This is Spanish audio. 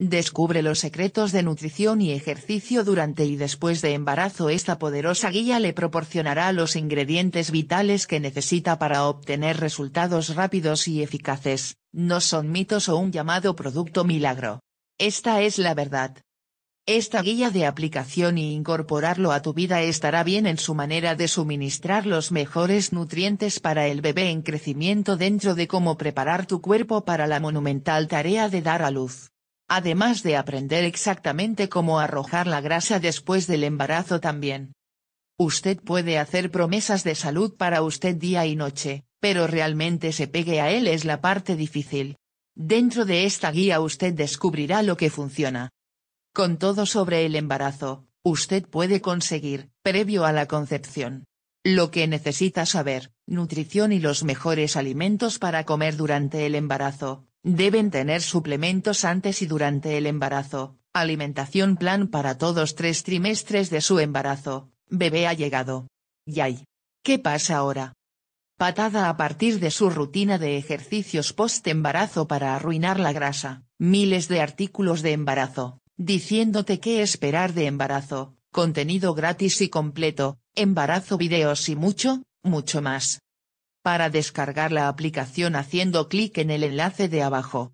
Descubre los secretos de nutrición y ejercicio durante y después de embarazo. Esta poderosa guía le proporcionará los ingredientes vitales que necesita para obtener resultados rápidos y eficaces, no son mitos o un llamado producto milagro. Esta es la verdad. Esta guía de aplicación y incorporarlo a tu vida estará bien en su manera de suministrar los mejores nutrientes para el bebé en crecimiento dentro de cómo preparar tu cuerpo para la monumental tarea de dar a luz además de aprender exactamente cómo arrojar la grasa después del embarazo también. Usted puede hacer promesas de salud para usted día y noche, pero realmente se pegue a él es la parte difícil. Dentro de esta guía usted descubrirá lo que funciona. Con todo sobre el embarazo, usted puede conseguir, previo a la concepción, lo que necesita saber, nutrición y los mejores alimentos para comer durante el embarazo, Deben tener suplementos antes y durante el embarazo, alimentación plan para todos tres trimestres de su embarazo, bebé ha llegado. Yay. ¿Qué pasa ahora? Patada a partir de su rutina de ejercicios post-embarazo para arruinar la grasa, miles de artículos de embarazo, diciéndote qué esperar de embarazo, contenido gratis y completo, embarazo videos y mucho, mucho más para descargar la aplicación haciendo clic en el enlace de abajo.